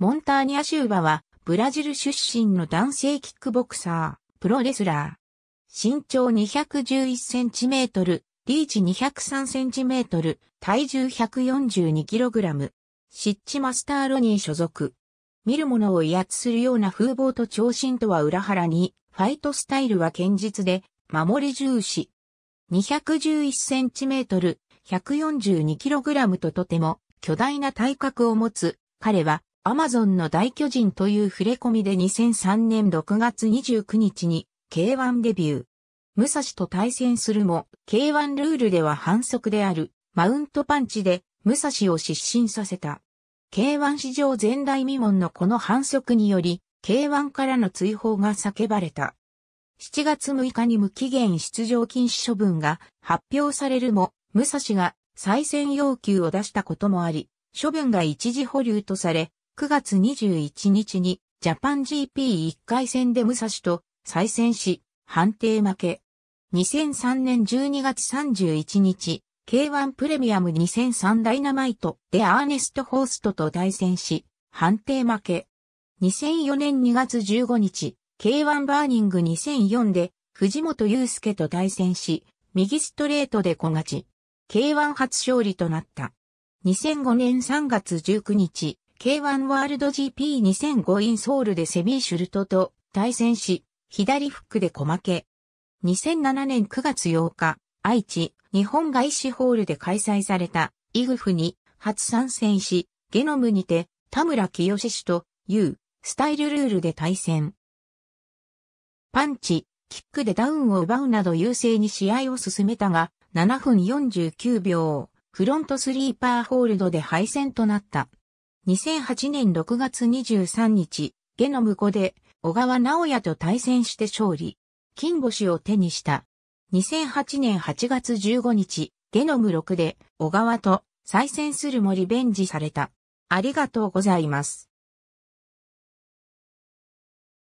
モンターニャ・シューバは、ブラジル出身の男性キックボクサー、プロレスラー。身長211センチメートル、リーチ203センチメートル、体重142キログラム。シッチマスターロニー所属。見る者を威圧するような風貌と長身とは裏腹に、ファイトスタイルは堅実で、守り重視。211センチメートル、142キログラムととても巨大な体格を持つ、彼はアマゾンの大巨人という触れ込みで2003年6月29日に K1 デビュー。武蔵と対戦するも K1 ルールでは反則であるマウントパンチで武蔵を失神させた。K1 史上前代未聞のこの反則により K1 からの追放が叫ばれた。7月6日に無期限出場禁止処分が発表されるも、武蔵が再選要求を出したこともあり、処分が一時保留とされ、9月21日にジャパン GP1 回戦で武蔵と再戦し、判定負け。2003年12月31日、K1 プレミアム2003ダイナマイトでアーネスト・ホーストと対戦し、判定負け。2004年2月15日、K1 バーニング2004で藤本祐介と対戦し、右ストレートで小勝ち。K1 初勝利となった。2005年3月19日、K1 ワールド GP2005 インソールでセビーシュルトと対戦し、左フックで小負け。2007年9月8日、愛知、日本外資ホールで開催された、イグフに初参戦し、ゲノムにて、田村清氏と、U、スタイルルールで対戦。パンチ、キックでダウンを奪うなど優勢に試合を進めたが、7分49秒、フロントスリーパーホールドで敗戦となった。2008年6月23日、ゲノム5で小川直也と対戦して勝利。金星を手にした。2008年8月15日、ゲノム6で小川と再戦するもリベンジされた。ありがとうございます。